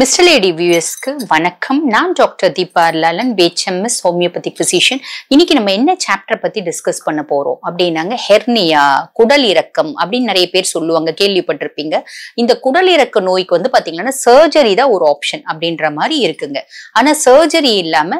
mister lady வியூஎஸ்க்கு வணக்கம் நான் doctor Deepa Lalan BHMS homeopathic physician இன்னைக்கு நம்ம என்ன சாப்டர் பத்தி டிஸ்கஸ் பண்ண போறோம் அப்படின்னாங்க ஹெர்னியா குடல் இறக்கம் அப்படின்னு நிறைய பேர் சொல்லுவாங்க கேள்விப்பட்டிருப்பீங்க இந்த குடல் இறக்க நோய்க்கு வந்து பாத்தீங்கன்னா சர்ஜரி தான் ஒரு ஆப்ஷன் அப்படின்ற மாதிரி இருக்குங்க ஆனா சர்ஜரி இல்லாம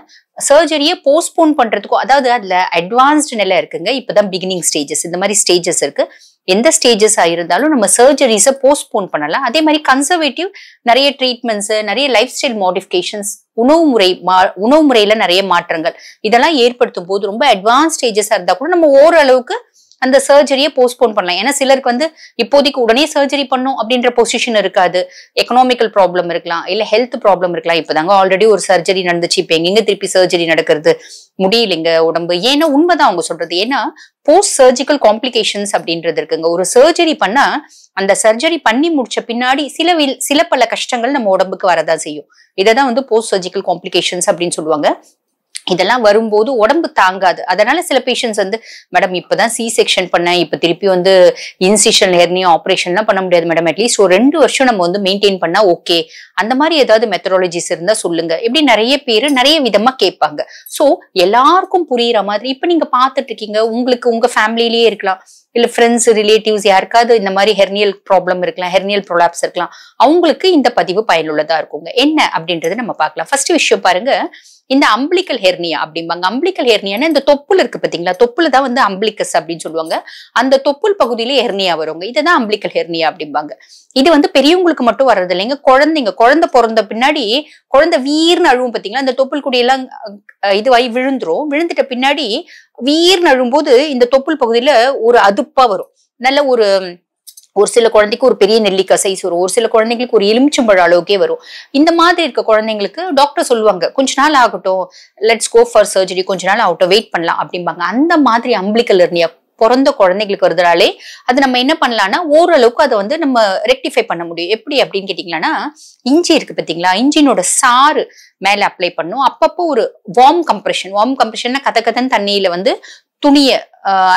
சர்ஜரியை போஸ்ட்போன் பண்றதுக்கும் அதாவது அதுல அட்வான்ஸ்டு நிலை இருக்குங்க இப்பதான் பிகினிங் ஸ்டேஜஸ் இந்த மாதிரி ஸ்டேஜஸ் இருக்கு எந்த ஸ்டேஜஸ் இருந்தாலும் நம்ம சர்ஜரிஸை போஸ்ட்போன் பண்ணலாம் அதே மாதிரி கன்சர்வேட்டிவ் நிறைய ட்ரீட்மெண்ட்ஸ் நிறைய லைஃப் ஸ்டைல் மாடிஃபிகேஷன்ஸ் உணவு முறை மா உணவு முறையில நிறைய மாற்றங்கள் இதெல்லாம் ஏற்படுத்தும் போது ரொம்ப அட்வான்ஸ் ஸ்டேஜஸா இருந்தா கூட நம்ம ஓரளவுக்கு அந்த சர்ஜரியை போஸ்ட்போன் பண்ணலாம் ஏன்னா சிலருக்கு வந்து இப்போதைக்கு உடனே சர்ஜரி பண்ணும் அப்படின்ற பொசிஷன் இருக்காது எக்கனாமிக்கல் ப்ராப்ளம் இருக்கலாம் இல்ல ஹெல்த் ப்ராப்ளம் இருக்கலாம் இப்பதாங்க ஆல்ரெடி ஒரு சர்ஜரி நடந்துச்சு இப்ப எங்க திருப்பி சர்ஜரி நடக்கிறது முடியலைங்க உடம்பு ஏன்னா உண்மைதான் அவங்க சொல்றது ஏன்னா போஸ்ட் சர்ஜிக்கல் காம்ப்ளிகேஷன்ஸ் அப்படின்றது இருக்குங்க ஒரு சர்ஜரி பண்ணா அந்த சர்ஜரி பண்ணி முடிச்ச பின்னாடி சில சில பல கஷ்டங்கள் நம்ம உடம்புக்கு வரதான் செய்யும் இதைதான் வந்து போஸ்ட் சர்ஜிக்கல் காம்ப்ளிகேஷன்ஸ் அப்படின்னு சொல்லுவாங்க இதெல்லாம் வரும்போது உடம்பு தாங்காது அதனால சில பேஷண்ட்ஸ் வந்து மேடம் இப்பதான் சி செக்ஷன் பண்ணேன் இப்போ திருப்பி வந்து இன்சிஷன் ஹெர்னியும் ஆப்ரேஷன்லாம் பண்ண முடியாது மேடம் அட்லீஸ்ட் ஒரு ரெண்டு வருஷம் நம்ம வந்து மெயின்டைன் பண்ணா ஓகே அந்த மாதிரி ஏதாவது மெத்தடாலஜிஸ் இருந்தா சொல்லுங்க இப்படி நிறைய பேர் நிறைய விதமா கேட்பாங்க ஸோ எல்லாருக்கும் புரியுற மாதிரி இப்போ நீங்க பார்த்துட்டு இருக்கீங்க உங்களுக்கு உங்க ஃபேமிலியிலேயே இருக்கலாம் இல்லை ஃப்ரெண்ட்ஸ் ரிலேட்டிவ்ஸ் யாருக்காவது இந்த மாதிரி ஹெர்னியல் ப்ராப்ளம் இருக்கலாம் ஹெர்னியல் ப்ரொலாப்ஸ் இருக்கலாம் அவங்களுக்கு இந்த பதிவு பயனுள்ளதாக இருக்குங்க என்ன அப்படின்றத நம்ம பார்க்கலாம் ஃபர்ஸ்ட் விஷயம் பாருங்க இந்த அம்பிளிக்கல் ஹெர்னியா அப்படிம்பாங்க அம்பிளிக்கல் ஹெர்னியானா இந்த தொப்புள் இருக்கு பாத்தீங்களா தொப்புல தான் வந்து அம்பிளிக்கஸ் அப்படின்னு சொல்லுவாங்க அந்த தொப்புள் பகுதியிலே ஹெர்னியா வருவாங்க இதுதான் அம்பிளிக்கல் ஹெர்னியா அப்படிம்பாங்க இது வந்து பெரியவங்களுக்கு மட்டும் வர்றது இல்லைங்க குழந்தைங்க குழந்தை பிறந்த பின்னாடி குழந்தை வீர்னு அழுவும் பாத்தீங்களா இந்த தொப்புள் குடியெல்லாம் இதுவாகி விழுந்துரும் விழுந்துட்ட பின்னாடி வீர்னு அழும்போது இந்த தொப்புள் பகுதியில ஒரு அதுப்பா வரும் நல்ல ஒரு ஒரு சில குழந்தைக்கு ஒரு பெரிய நெல்லிக்காய் சைஸ் வரும் ஒரு சில குழந்தைங்களுக்கு ஒரு எலுமிச்சம்பழ அளவுக்கே வரும் இந்த மாதிரி இருக்க குழந்தைங்களுக்கு டாக்டர் சொல்லுவாங்க கொஞ்ச நாள் ஆகட்டும் லெட்ஸ் கோ ஃபார் சர்ஜரி கொஞ்ச நாள் ஆகட்டும் வெயிட் பண்ணலாம் அப்படிம்பாங்க அந்த மாதிரி அம்பிளிக்கல் இருந்தியா பிறந்த குழந்தைங்களுக்கு வருதுனாலே அது நம்ம என்ன பண்ணலாம்னா ஓரளவுக்கு அதை வந்து நம்ம ரெக்டிஃபை பண்ண முடியும் எப்படி அப்படின்னு கேட்டிங்கன்னா இஞ்சி இருக்கு பார்த்தீங்களா இஞ்சினோட சாறு மேலே அப்ளை பண்ணும் அப்பப்போ ஒரு வார்ம் கம்ப்ரெஷன் வார்ம் கம்ப்ரெஷன்னா கத கதன் தண்ணியில் வந்து துணியை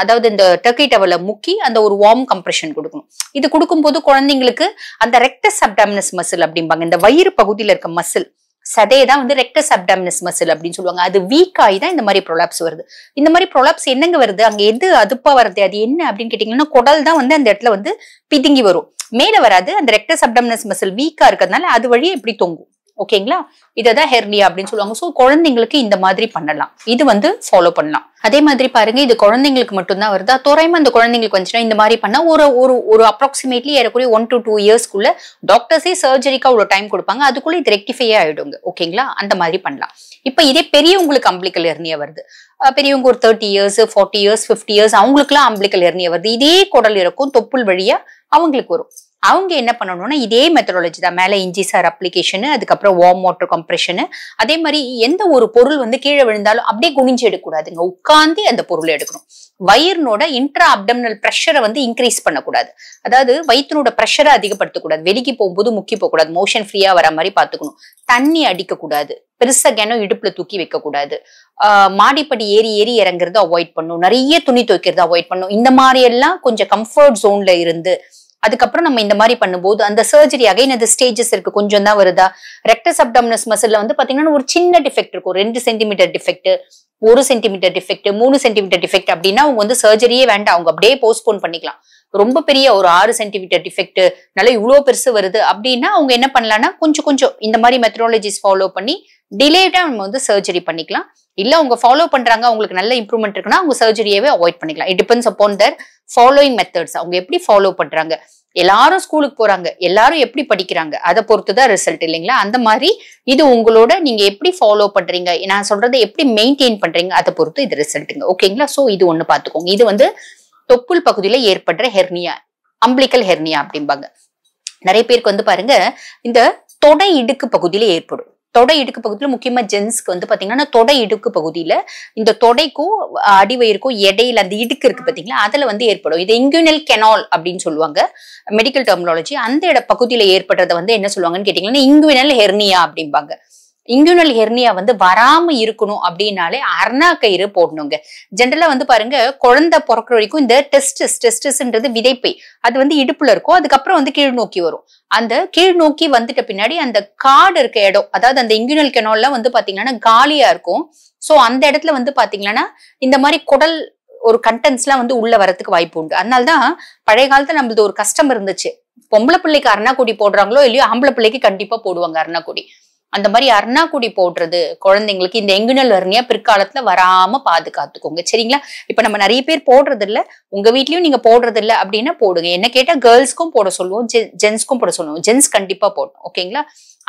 அதாவது இந்த டர்க்கி டவல முக்கி அந்த ஒரு வார்ம் கம்ப்ரெஷன் கொடுக்கணும் இது கொடுக்கும்போது குழந்தைங்களுக்கு அந்த ரெக்டஸ் அப்டாமினஸ் மசில் அப்படிம்பாங்க இந்த வயிறு பகுதியில் இருக்க மசில் சதையதான் வந்து ரெக்டஸ் அப்டாமினஸ் மசில் அப்படின்னு சொல்லுவாங்க அது வீக் ஆகி தான் இந்த மாதிரி ப்ரொலாப்ஸ் வருது இந்த மாதிரி ப்ரொலாப்ஸ் என்னங்க வருது அங்கே எது அதுப்பா வருது அது என்ன அப்படின்னு கேட்டீங்கன்னா குடல் தான் வந்து அந்த இடத்துல வந்து பிதுங்கி வரும் மேலே வராது அந்த ரெக்டஸ் அப்டாமினஸ் மசில் வீக்காக இருக்கிறதுனால அது வழியே எப்படி தொங்கும் ஓகேங்களா இதான் ஹெர்னியா அப்படின்னு சொல்லுவாங்க ஸோ குழந்தைங்களுக்கு இந்த மாதிரி பண்ணலாம் இது வந்து ஃபாலோ பண்ணலாம் அதே மாதிரி பாருங்க இது குழந்தைங்களுக்கு மட்டும்தான் வருதா தோராயமா அந்த குழந்தைங்களுக்கு வந்துச்சுன்னா இந்த மாதிரி பண்ணா ஒரு ஒரு ஒரு அப்ராக்சிமேட்லி ஏறக்குறைய ஒன் டு டூ இயர்ஸ்க்குள்ள டாக்டர்ஸே சர்ஜரிக்கு அவ்வளவு டைம் கொடுப்பாங்க அதுக்குள்ள இது ரெக்டிஃபை ஆயிடுங்க ஓகேங்களா அந்த மாதிரி பண்ணலாம் இப்போ இதே பெரியவங்களுக்கு அம்பிளிக்கல் ஹெர்னியா வருது பெரியவங்க ஒரு thirty years forty years fifty years அவங்களுக்குலாம் அம்பிளிக்கல் ஹெர்னியா வருது இதே குடல் இருக்கும் தொப்புள் வழியா அவங்களுக்கு வரும் அவங்க என்ன பண்ணணும்னா இதே மெத்தடாலஜி தான் மேலே இன்ஜிசார் சார் அப்ளிகேஷனு அதுக்கப்புறம் வார்ம் வாட்டர் கம்ப்ரெஷனு அதே மாதிரி எந்த ஒரு பொருள் வந்து கீழே விழுந்தாலும் அப்படியே குனிஞ்சு எடுக்கக்கூடாதுங்க உட்காந்து அந்த பொருளை எடுக்கணும் வயிறுனோட இன்ட்ரா அப்டம்னல் ப்ரெஷரை வந்து இன்க்ரீஸ் பண்ணக்கூடாது அதாவது வயிற்றுனோட ப்ரெஷரை அதிகப்படுத்தக்கூடாது வெளிக்கு போகும்போது முக்கி போகக்கூடாது மோஷன் ஃப்ரீயாக வர மாதிரி பார்த்துக்கணும் தண்ணி அடிக்கக்கூடாது பெருசாக கிணம் இடுப்பில் தூக்கி வைக்கக்கூடாது மாடிப்படி ஏறி ஏறி இறங்குறத அவாய்ட் பண்ணும் நிறைய துணி துவைக்கிறத அவாய்ட் பண்ணும் இந்த மாதிரி எல்லாம் கொஞ்சம் கம்ஃபர்ட் ஜோனில் இருந்து அதுக்கப்புறம் நம்ம இந்த மாதிரி பண்ணும்போது அந்த சர்ஜரி அகைன் அது ஸ்டேஜஸ் இருக்கு கொஞ்சம் தான் வருதா ரெக்டஸ் அப்டாமினஸ் மசில் வந்து பாத்தீங்கன்னா ஒரு சின்ன டிஃபெக்ட் இருக்கும் ரெண்டு சென்டிமீட்டர் டிஃபெக்ட் ஒரு சென்டிமீட்டர் டிஃபெக்ட் மூணு சென்டிமீட்டர் டிஃபெக்ட் அப்படின்னா அவங்க வந்து சர்ஜரியே வேண்டாம் அவங்க அப்படியே போஸ்ட்போன் பண்ணிக்கலாம் ரொம்ப பெரிய ஒரு ஆறு சென்டிமீட்டர் டிஃபெக்ட் நல்லா இவ்வளோ பெருசு வருது அப்படின்னா அவங்க என்ன பண்ணலாம்னா கொஞ்சம் கொஞ்சம் இந்த மாதிரி மெத்தடாலஜிஸ் ஃபாலோ பண்ணி டிலேடா நம்ம வந்து சர்ஜரி பண்ணிக்கலாம் இல்ல அவங்க ஃபாலோ பண்றாங்க அவங்களுக்கு நல்ல இம்ப்ரூவ்மெண்ட் இருக்குன்னா அவங்க சர்ஜரியவே அவாய்ட் பண்ணிக்கலாம் it depends upon the following methods அவங்க எப்படி ஃபாலோ பண்றாங்க எல்லாரும் ஸ்கூலுக்கு போறாங்க எல்லாரும் எப்படி படிக்கிறாங்க அதை பொறுத்து தான் ரிசல்ட் இல்லைங்களா அந்த மாதிரி இது உங்களோட நீங்க எப்படி ஃபாலோ பண்றீங்க நான் சொல்கிறத எப்படி மெயின்டைன் பண்றீங்க அதை பொறுத்து இது ரிசல்ட்டுங்க ஓகேங்களா ஸோ இது ஒன்று பார்த்துக்கோங்க இது வந்து தொப்புள் பகுதியில் ஏற்படுற ஹெர்னியா அம்பிளிக்கல் ஹெர்னியா அப்படிம்பாங்க நிறைய பேருக்கு வந்து பாருங்க இந்த தொடை இடுக்கு பகுதியில் ஏற்படும் தொடை இடுக்கு பகுதியில் முக்கியமா ஜென்ஸ்க்கு வந்து பாத்தீங்கன்னா தொடை இடுக்கு பகுதியில இந்த தொடைக்கும் அடிவயிருக்கும் இடையில அந்த இடுக்கு இருக்கு பாத்தீங்களா அதுல வந்து ஏற்படும் இது இங்கியூனல் கெனால் அப்படின்னு சொல்லுவாங்க மெடிக்கல் டெர்மினாலஜி அந்த இட பகுதியில ஏற்படுறத வந்து என்ன சொல்லுவாங்கன்னு கேட்டீங்கன்னா இங்குவினல் ஹெர்னியா அப்படிம்பாங்க இங்குனல் ஹெர்னியா வந்து வராம இருக்கணும் அப்படின்னாலே அர்ணா கயிறு போடணுங்க ஜென்ரலா வந்து பாருங்க குழந்தை பிறக்கிற வரைக்கும் இந்த டெஸ்டஸ் டெஸ்டஸ்ன்றது விதைப்பை அது வந்து இடுப்புல இருக்கும் அதுக்கப்புறம் வந்து கீழ் நோக்கி வரும் அந்த கீழ் நோக்கி வந்துட்ட பின்னாடி அந்த காடு இருக்க இடம் அதாவது அந்த இங்குனல் கெனோல்லாம் வந்து பாத்தீங்கன்னா காலியா இருக்கும் சோ அந்த இடத்துல வந்து பாத்தீங்கன்னா இந்த மாதிரி குடல் ஒரு கண்டென்ட்ஸ்லாம் வந்து உள்ள வரத்துக்கு வாய்ப்பு உண்டு அதனால்தான் பழைய காலத்துல நம்மளது ஒரு கஷ்டம் இருந்துச்சு பொம்பளை பிள்ளைக்கு அருணாக்குடி போடுறாங்களோ இல்லையோ ஆம்பளை பிள்ளைக்கு கண்டிப்பா போடுவாங்க அருணாக்குடி அந்த மாதிரி அர்ணாக்குடி போடுறது குழந்தைங்களுக்கு இந்த எங்குநல் வர்ணியா பிற்காலத்துல வராம பாதுகாத்துக்கோங்க சரிங்களா இப்ப நம்ம நிறைய பேர் போடுறது இல்ல உங்க வீட்லயும் நீங்க போடுறது இல்ல அப்படின்னா போடுங்க என்ன கேட்டா கேர்ள்ஸ்க்கும் போட சொல்லுவோம் ஜென்ஸ்க்கும் போட சொல்லுவோம் ஜென்ஸ் கண்டிப்பா போடணும் ஓகேங்களா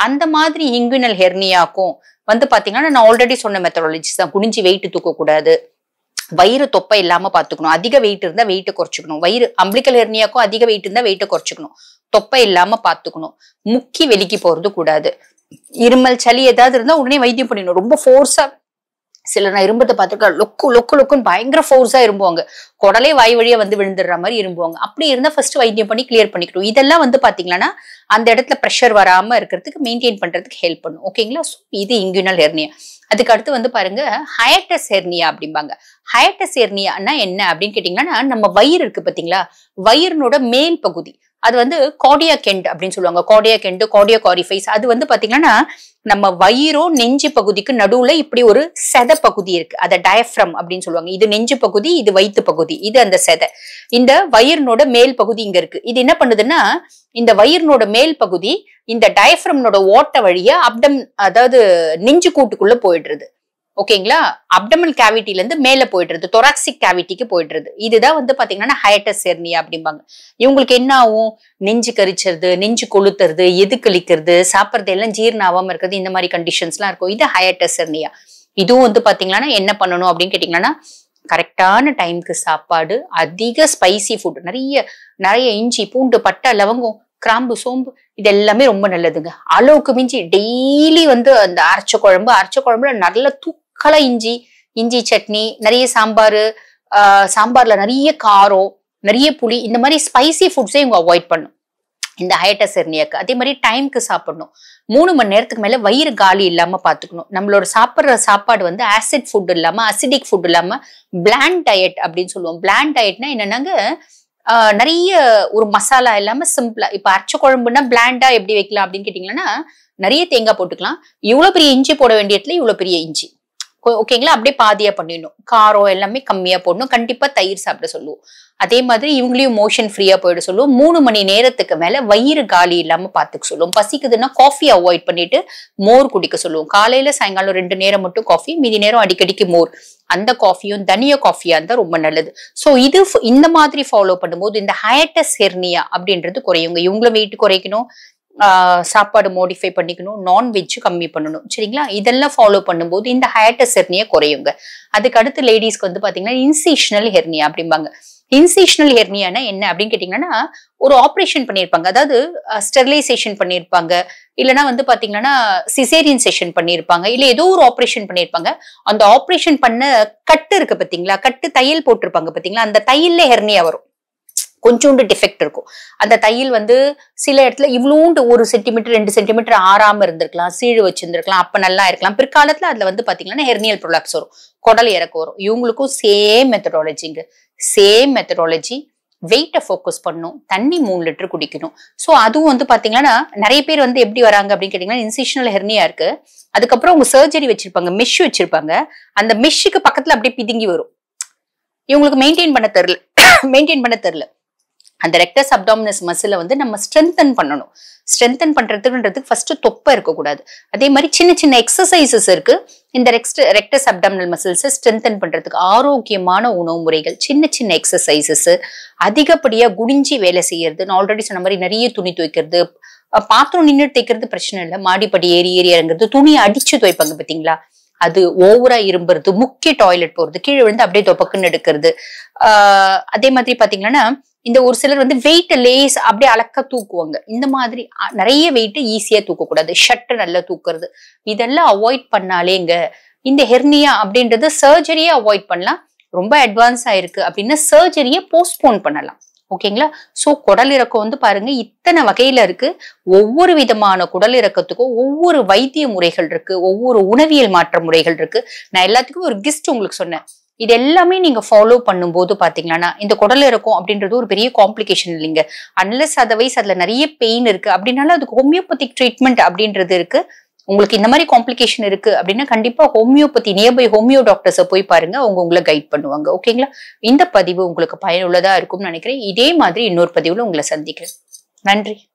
அந்த மாதிரி இங்குனல் ஹெர்னியாக்கும் வந்து பாத்தீங்கன்னா நான் ஆல்ரெடி சொன்ன மெத்தடாலஜிஸ் தான் குனிஞ்சு வெயிட் தூக்கக்கூடாது வயிறு தொப்பை இல்லாம பாத்துக்கணும் அதிக வெயிட் இருந்தா வெயிட்டை குறைச்சிக்கணும் வயிறு அம்பிளிக்கல் ஹெர்னியாக்கும் அதிக வெயிட் இருந்தா வெயிட்டை குறைச்சிக்கணும் தொப்பை இல்லாம பாத்துக்கணும் முக்கி வெளிக்கு போறது கூடாது இருமல் சளி ஏதாவது இருந்தா உடனே வைத்தியம் பண்ணிடணும் ரொம்ப ஃபோர்ஸா சில நான் இரும்பத்தை பார்த்துருக்கேன் லொக்கு லொக்கு லொக்குன்னு பயங்கர ஃபோர்ஸா இரும்புவாங்க குடலே வாய் வழியாக வந்து விழுந்துடுற மாதிரி இரும்புவாங்க அப்படி இருந்தால் ஃபர்ஸ்ட் வைத்தியம் பண்ணி கிளியர் பண்ணிக்கணும் இதெல்லாம் வந்து பார்த்தீங்கன்னா அந்த இடத்துல ப்ரெஷர் வராம இருக்கிறதுக்கு மெயின்டைன் பண்றதுக்கு ஹெல்ப் பண்ணும் ஓகேங்களா இது இங்கியூனல் ஹெர்னியா அதுக்கு அடுத்து வந்து பாருங்க ஹயட்டஸ் ஹெர்னியா அப்படிம்பாங்க ஹயட்டஸ் ஹெர்னியானா என்ன அப்படின்னு கேட்டிங்கன்னா நம்ம வயிறு இருக்கு பார்த்தீங்களா வயிறுனோட மேல் பகுதி அது வந்து கோடியா கெண்ட் அப்படின்னு சொல்லுவாங்க கோடியா கெண்டு கோடியா காரிஃபைஸ் அது வந்து பாத்தீங்கன்னா நம்ம வயிறோ நெஞ்சு பகுதிக்கு நடுவுல இப்படி ஒரு செத பகுதி இருக்கு அதை டயஃப்ரம் அப்படின்னு சொல்லுவாங்க இது நெஞ்சு பகுதி இது வயிற்று பகுதி இது அந்த செத இந்த வயிறினோட மேல் பகுதி இங்க இருக்கு இது என்ன பண்ணுதுன்னா இந்த வயிறுனோட மேல் பகுதி இந்த டயஃப்ரம்னோட ஓட்ட வழிய அப்டம் அதாவது நெஞ்சு கூட்டுக்குள்ள போயிடுறது ஓகேங்களா அப்டமல் கேவிட்டில இருந்து மேல போயிடுறது தொராக்சிக் கேவிட்டிக்கு போயிடுறது இதுதான் வந்து பாத்தீங்கன்னா ஹயட்டஸ் ஹெர்னியா அப்படிம்பாங்க இவங்களுக்கு என்ன ஆகும் நெஞ்சு கரிச்சிருது நெஞ்சு கொளுத்துறது எது கழிக்கிறது சாப்பிட்றது எல்லாம் ஜீரணம் ஆகாம இருக்கிறது இந்த மாதிரி கண்டிஷன்ஸ்லாம் இருக்கும் இது ஹயட்டஸ் ஹெர்னியா இதுவும் வந்து பாத்தீங்கன்னா என்ன பண்ணணும் அப்படின்னு கேட்டீங்கன்னா கரெக்டான டைமுக்கு சாப்பாடு அதிக ஸ்பைசி ஃபுட் நிறைய நிறைய இஞ்சி பூண்டு பட்டை லவங்கம் கிராம்பு சோம்பு இது எல்லாமே ரொம்ப நல்லதுங்க அளவுக்கு மிஞ்சி டெய்லி வந்து அந்த அரைச்ச குழம்பு அரைச்ச குழம்புல நல்ல தூக்கலா இஞ்சி இஞ்சி சட்னி நிறைய சாம்பார் சாம்பார்ல நிறைய காரம் நிறைய புளி இந்த மாதிரி ஸ்பைசி ஃபுட்ஸே இவங்க அவாய்ட் பண்ணும் இந்த ஹயட்டஸ் எர்னியாக்கு அதே மாதிரி டைமுக்கு சாப்பிடணும் மூணு மணி நேரத்துக்கு மேலே வயிறு காலி இல்லாமல் பார்த்துக்கணும் நம்மளோட சாப்பிட்ற சாப்பாடு வந்து ஆசிட் ஃபுட் இல்லாமல் அசிடிக் ஃபுட் இல்லாமல் பிளாண்ட் டயட் அப்படின்னு சொல்லுவோம் பிளான் டயட்னா என்னென்னாங்க நிறைய ஒரு மசாலா இல்லாமல் சிம்பிளா இப்போ அரைச்ச குழம்புனா பிளாண்டா எப்படி வைக்கலாம் அப்படின்னு கேட்டிங்கன்னா நிறைய தேங்காய் போட்டுக்கலாம் இவ்வளோ பெரிய இஞ்சி போட வேண்டிய இடத்துல இவ்வளோ பெரிய இஞ்சி ஓகேங்களா அப்படியே பாதியா பண்ணிடணும் காரம் எல்லாமே கம்மியா போடணும் கண்டிப்பா தயிர் சாப்பிட சொல்லுவோம் அதே மாதிரி இவங்களையும் மோஷன் ஃப்ரீயா போயிட சொல்லுவோம் மூணு மணி நேரத்துக்கு மேல வயிறு காலி இல்லாம பாத்துக்க சொல்லுவோம் பசிக்குதுன்னா காஃபி அவாய்ட் பண்ணிட்டு மோர் குடிக்க சொல்லுவோம் காலையில சாயங்காலம் ரெண்டு நேரம் மட்டும் காஃபி மீதி நேரம் அடிக்கடிக்கு மோர் அந்த காஃபியும் தனிய காஃபியா இருந்தா ரொம்ப நல்லது ஸோ இது இந்த மாதிரி ஃபாலோ பண்ணும்போது இந்த ஹயட்டஸ் ஹெர்னியா அப்படின்றது குறையுங்க இவங்களும் வெயிட் குறைக்கணும் சாப்பாடு மோடிஃபை பண்ணிக்கணும் நான்வெஜ் கம்மி பண்ணணும் சரிங்களா இதெல்லாம் ஃபாலோ பண்ணும்போது இந்த ஹயட்டஸ் ஹெர்னியை குறையுங்க அதுக்கு அடுத்து லேடிஸ்க்கு வந்து பார்த்தீங்கன்னா இன்சிஷனல் ஹெர்னியா அப்படிம்பாங்க இன்சிஷனல் ஹெர்னியானா என்ன அப்படின்னு கேட்டிங்கன்னா ஒரு ஆப்ரேஷன் பண்ணியிருப்பாங்க அதாவது ஸ்டெர்லைசேஷன் பண்ணியிருப்பாங்க இல்லைனா வந்து பார்த்தீங்கன்னா சிசேரியன் செஷன் பண்ணியிருப்பாங்க இல்லை ஏதோ ஒரு ஆப்ரேஷன் பண்ணியிருப்பாங்க அந்த ஆப்ரேஷன் பண்ண கட்டு இருக்கு பார்த்தீங்களா கட்டு தையல் போட்டிருப்பாங்க பார்த்தீங்களா அந்த தையல்ல ஹெர்னியா வரும் கொஞ்சோண்டு டிஃபெக்ட் இருக்கும் அந்த தையல் வந்து சில இடத்துல இவ்வளோண்டு ஒரு சென்டிமீட்டர் ரெண்டு சென்டிமீட்டர் ஆறாமல் இருந்திருக்கலாம் சீழ் வச்சிருந்துருக்கலாம் அப்போ நல்லா இருக்கலாம் பிற்காலத்தில் அதில் வந்து பார்த்தீங்கன்னா ஹெர்னியல் ப்ரொலாப்ஸ் வரும் குடல் இறக்கு வரும் இவங்களுக்கும் சேம் மெத்தடாலஜிங்க சேம் மெத்தடாலஜி வெயிட்டை ஃபோக்கஸ் பண்ணும் தண்ணி மூணு லிட்டர் குடிக்கணும் ஸோ அதுவும் வந்து பார்த்தீங்கன்னா நிறைய பேர் வந்து எப்படி வராங்க அப்படின்னு கேட்டிங்கன்னா இன்சிஷனல் ஹெர்னியா இருக்கு அதுக்கப்புறம் அவங்க சர்ஜரி வச்சிருப்பாங்க மிஷ் வச்சிருப்பாங்க அந்த மிஷ்ஷுக்கு பக்கத்தில் அப்படியே பிதுங்கி வரும் இவங்களுக்கு மெயின்டைன் பண்ண தெரில மெயின்டைன் பண்ண தெரில அந்த ரெக்டஸ் அப்டாமினஸ் மசில வந்து நம்ம ஸ்ட்ரென்தன் பண்ணணும் ஸ்ட்ரென்தன் பண்றதுன்றதுக்கு ஃபர்ஸ்ட் தொப்பை இருக்கக்கூடாது அதே மாதிரி சின்ன சின்ன எக்ஸசைசஸ் இருக்கு இந்த ரெக்ஸ்ட் ரெக்டஸ் அப்டாமினல் மசில்ஸை ஸ்ட்ரென்தன் பண்றதுக்கு ஆரோக்கியமான உணவு முறைகள் சின்ன சின்ன எக்ஸசைசஸ் அதிகப்படியா குடிஞ்சி வேலை செய்யறது நான் ஆல்ரெடி சொன்ன மாதிரி நிறைய துணி துவைக்கிறது பாத்திரம் நின்று தைக்கிறது பிரச்சனை இல்லை மாடிப்படி ஏறி ஏறி இறங்குறது துணியை அடிச்சு துவைப்பாங்க பாத்தீங்களா அது ஓவரா இரும்புறது முக்கிய டாய்லெட் போறது கீழே விழுந்து அப்படியே தொப்பக்குன்னு எடுக்கிறது அதே மாதிரி பாத்தீங்கன்னா இந்த ஒரு சிலர் வந்து வெயிட் லேஸ் அப்படியே அளக்க தூக்குவாங்க இந்த மாதிரி நிறைய வெயிட்டை ஈஸியா தூக்கக்கூடாது ஷட்டு நல்லா தூக்குறது இதெல்லாம் அவாய்ட் பண்ணாலேங்க இந்த ஹெர்னியா அப்படின்றது சர்ஜரியை அவாய்ட் பண்ணலாம் ரொம்ப அட்வான்ஸ் ஆயிருக்கு அப்படின்னா சர்ஜரியை போஸ்ட்போன் பண்ணலாம் ஓகேங்களா ஸோ குடல் இறக்கம் வந்து பாருங்க இத்தனை வகையில இருக்கு ஒவ்வொரு விதமான குடல் இறக்கத்துக்கும் ஒவ்வொரு வைத்திய முறைகள் இருக்கு ஒவ்வொரு உணவியல் மாற்ற முறைகள் இருக்கு நான் எல்லாத்துக்கும் ஒரு கிஸ்ட் உங்களுக்கு சொன்னேன் இது எல்லாமே நீங்க ஃபாலோ பண்ணும்போது பாத்தீங்கன்னா இந்த குடல் இருக்கும் அப்படின்றது ஒரு பெரிய காம்ப்ளிகேஷன் இல்லைங்க அன்லஸ் அதர்வைஸ் அதுல நிறைய பெயின் இருக்கு அப்படின்னால அதுக்கு ஹோமியோபதிக் ட்ரீட்மெண்ட் அப்படின்றது இருக்கு உங்களுக்கு இந்த மாதிரி காம்ப்ளிகேஷன் இருக்கு அப்படின்னா கண்டிப்பா ஹோமியோபதி நியர்பை ஹோமியோ டாக்டர்ஸை போய் பாருங்க அவங்க உங்களை கைட் பண்ணுவாங்க ஓகேங்களா இந்த பதிவு உங்களுக்கு பயனுள்ளதா இருக்கும்னு நினைக்கிறேன் இதே மாதிரி இன்னொரு பதிவுல உங்களை சந்திக்கிறேன் நன்றி